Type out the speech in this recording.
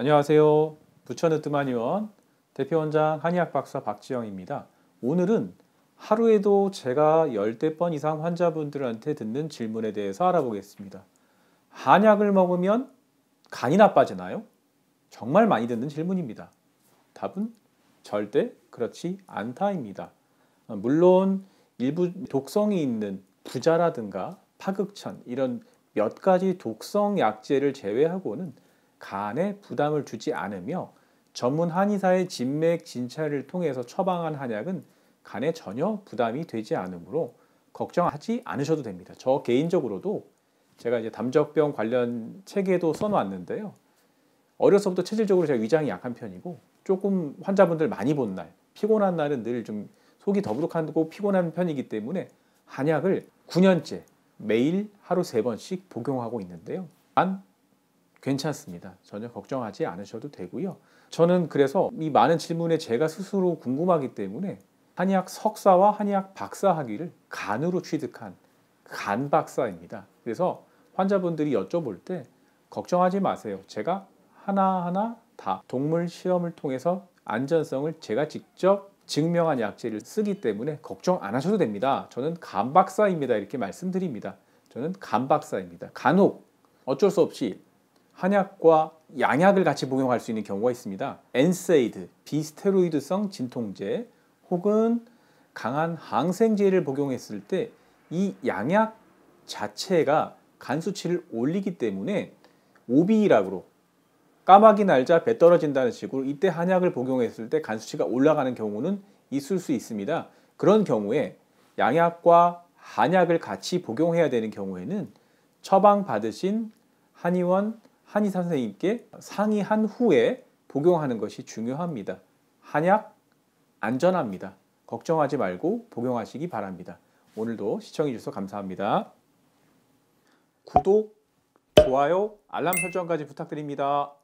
안녕하세요. 부천으뜸한 의원 대표원장 한의학 박사 박지영입니다. 오늘은 하루에도 제가 열대 번 이상 환자분들한테 듣는 질문에 대해서 알아보겠습니다. 한약을 먹으면 간이 나빠지나요? 정말 많이 듣는 질문입니다. 답은 절대 그렇지 않다입니다. 물론 일부 독성이 있는 부자라든가 파극천 이런 몇 가지 독성 약재를 제외하고는 간에 부담을 주지 않으며 전문 한의사의 진맥 진찰을 통해서 처방한 한약은 간에 전혀 부담이 되지 않으므로 걱정하지 않으셔도 됩니다. 저 개인적으로도 제가 이제 담적병 관련 책에도 써놓았는데요 어려서부터 체질적으로 제가 위장이 약한 편이고 조금 환자분들 많이 본 날, 피곤한 날은 늘 좀 속이 더부룩하고 피곤한 편이기 때문에 한약을 9년째 매일 하루 3번씩 복용하고 있는데요. 간, 괜찮습니다. 전혀 걱정하지 않으셔도 되고요. 저는 그래서 이 많은 질문에 제가 스스로 궁금하기 때문에 한의학 석사와 한의학 박사 학위를 간으로 취득한 간 박사입니다. 그래서 환자분들이 여쭤볼 때 걱정하지 마세요. 제가 하나하나 다 동물 실험을 통해서 안전성을 제가 직접 증명한 약제를 쓰기 때문에 걱정 안 하셔도 됩니다. 저는 간 박사입니다. 이렇게 말씀드립니다. 저는 간 박사입니다. 간혹 어쩔 수 없이 한약과 양약을 같이 복용할 수 있는 경우가 있습니다. 엔세이드, 비스테로이드성 진통제 혹은 강한 항생제를 복용했을 때 이 양약 자체가 간 수치를 올리기 때문에 오비이락으로 까마귀 날자 배 떨어진다는 식으로 이때 한약을 복용했을 때간 수치가 올라가는 경우는 있을 수 있습니다. 그런 경우에 양약과 한약을 같이 복용해야 되는 경우에는 처방받으신 한의원 한의사 선생님께 상의한 후에 복용하는 것이 중요합니다. 한약 안전합니다. 걱정하지 말고 복용하시기 바랍니다. 오늘도 시청해 주셔서 감사합니다. 구독, 좋아요, 알람 설정까지 부탁드립니다.